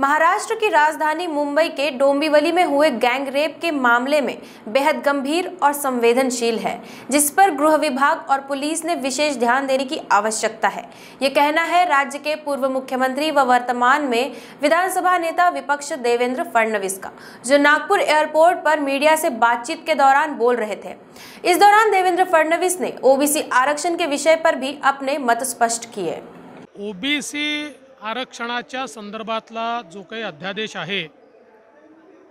महाराष्ट्र की राजधानी मुंबई के डोंबिवली में हुए गैंग रेप के मामले में बेहद गंभीर और संवेदनशील है जिस पर गृह विभाग और पुलिस ने विशेष ध्यान देने की आवश्यकता है ये कहना है राज्य के पूर्व मुख्यमंत्री व वर्तमान में विधानसभा नेता विपक्ष देवेंद्र फडणवीस का जो नागपुर एयरपोर्ट पर मीडिया से बातचीत के दौरान बोल रहे थे इस दौरान देवेंद्र फडणवीस ने ओबीसी आरक्षण के विषय पर भी अपने मत स्पष्ट किए ओबीसी आरक्षणाच्या संदर्भातला जो काही अध्यादेश आहे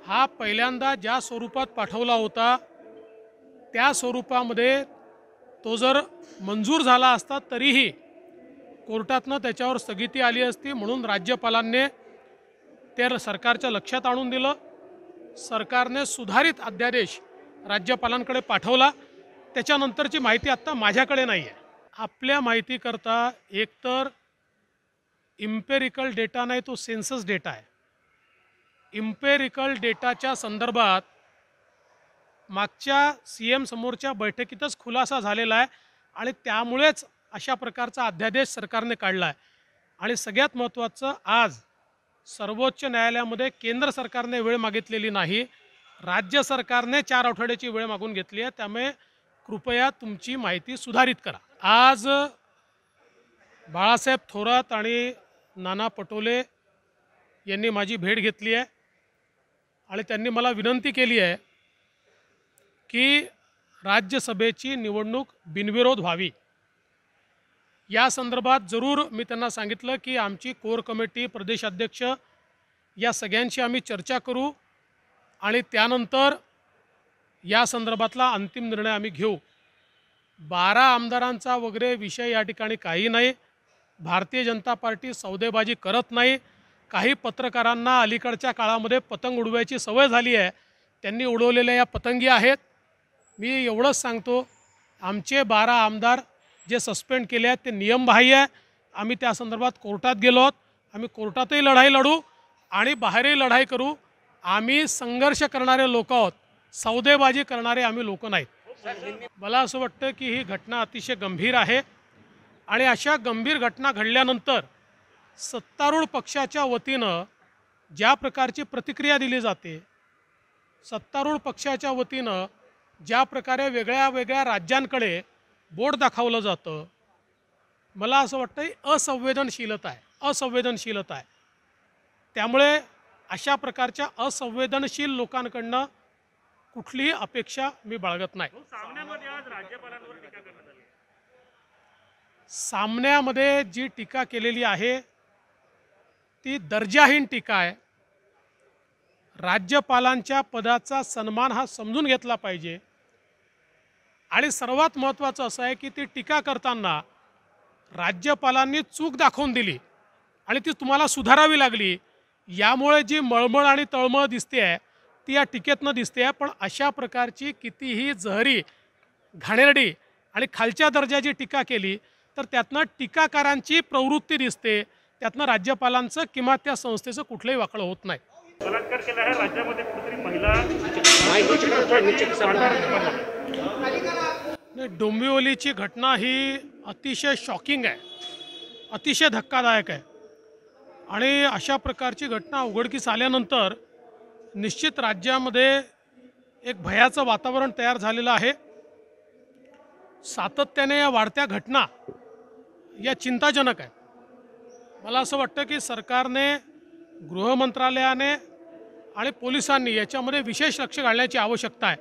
हा पहिल्यांदा ज्या स्वरूपात पाठवला होता त्या स्वरूपामध्ये तो जर मंजूर झाला असता तरीही कोर्टातनं त्याच्यावर स्थगिती आली असती म्हणून राज्यपालांनी ते सरकारच्या लक्षात आणून दिलं सरकारने सुधारित अध्यादेश राज्यपालांकडे पाठवला त्याच्यानंतरची माहिती आत्ता माझ्याकडे नाही आहे आपल्या माहितीकरता एकतर इम्पेरिकल डेटा नाही तो सेन्सस डेटा आहे इम्पेरिकल डेटाच्या संदर्भात मागच्या सी एम समोरच्या बैठकीतच खुलासा झालेला आहे आणि त्यामुळेच अशा प्रकारचा अध्यादेश सरकारने काढला आहे आणि सगळ्यात महत्त्वाचं आज सर्वोच्च न्यायालयामध्ये केंद्र सरकारने वेळ मागितलेली नाही राज्य सरकारने चार आठवड्याची वेळ मागून घेतली आहे त्यामुळे कृपया तुमची माहिती सुधारित करा आज बाळासाहेब थोरात आणि नाना पटोले यांनी माझी भेट घेतली आहे आणि त्यांनी मला विनंती केली आहे की राज्यसभेची निवडणूक बिनविरोध व्हावी या संदर्भात जरूर मी त्यांना सांगितलं की आमची कोर कमिटी प्रदेशाध्यक्ष या सगळ्यांशी आम्ही चर्चा करू आणि त्यानंतर या संदर्भातला अंतिम निर्णय आम्ही घेऊ बारा आमदारांचा वगैरे विषय या ठिकाणी काही नाही भारतीय जनता पार्टी सौदेबाजी करत नाही काही पत्रकारांना अलीकडच्या काळामध्ये पतंग उडवायची सवय झाली आहे त्यांनी उडवलेल्या या पतंगी आहेत मी एवढंच सांगतो आमचे बारा आमदार जे सस्पेंड केले आहेत ते नियमबाह्य आहे आम्ही त्या संदर्भात कोर्टात गेलो आहोत आम्ही कोर्टातही लढाई लढू आणि बाहेरही लढाई करू आम्ही संघर्ष करणारे लोक आहोत सौदेबाजी करणारे आम्ही लोक नाहीत मला असं वाटतं की ही घटना अतिशय गंभीर आहे आणि अशा गंभीर घटना घडल्यानंतर सत्तारूढ पक्षाच्या वतीनं ज्या प्रकारची प्रतिक्रिया दिली जाते सत्तारूढ पक्षाच्या वतीनं ज्या प्रकारे वेगळ्या वेगळ्या राज्यांकडे बोट दाखवलं जातं मला असं वाटतं ही असंवेदनशीलता आहे असंवेदनशीलता आहे त्यामुळे अशा प्रकारच्या असंवेदनशील लोकांकडनं कुठलीही अपेक्षा मी बाळगत नाही सामन्यामध्ये जी टीका केलेली आहे ती दर्जाहीन टीका आहे राज्यपालांच्या पदाचा सन्मान हा समजून घेतला पाहिजे आणि सर्वात महत्त्वाचं असं आहे की ती टीका करताना राज्यपालांनी चूक दाखवून दिली आणि ती तुम्हाला सुधारावी लागली यामुळे जी मळमळ आणि तळमळ दिसते आहे ती या टीकेतनं दिसते आहे पण अशा प्रकारची कितीही जहरी घाणेरडी आणि खालच्या दर्जाची टीका केली तर त्यातनं टीकाकारांची प्रवृत्ती दिसते त्यातनं राज्यपालांचं किंवा त्या संस्थेचं कुठलंही वाकळं होत नाही डोंबिवलीची घटना ही अतिशय शॉकिंग आहे अतिशय धक्कादायक आहे आणि अशा प्रकारची घटना उघडकीस आल्यानंतर निश्चित राज्यामध्ये एक भयाचं वातावरण तयार झालेलं आहे सातत्याने या वाढत्या घटना या चिंताजनक आहे मला असं वाटतं की सरकारने गृहमंत्रालयाने आणि पोलिसांनी याच्यामध्ये विशेष लक्ष घालण्याची आवश्यकता आहे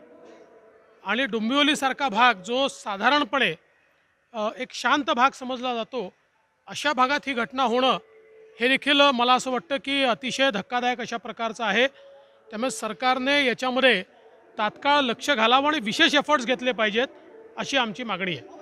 आणि डोंबिवलीसारखा भाग जो साधारणपणे एक शांत भाग समजला जातो अशा भागात ही घटना होणं हे देखील मला असं वाटतं की अतिशय धक्कादायक अशा प्रकारचं आहे त्यामुळे सरकारने याच्यामध्ये तात्काळ लक्ष घालावं आणि विशेष एफर्ट्स घेतले पाहिजेत अशी आमची मागणी आहे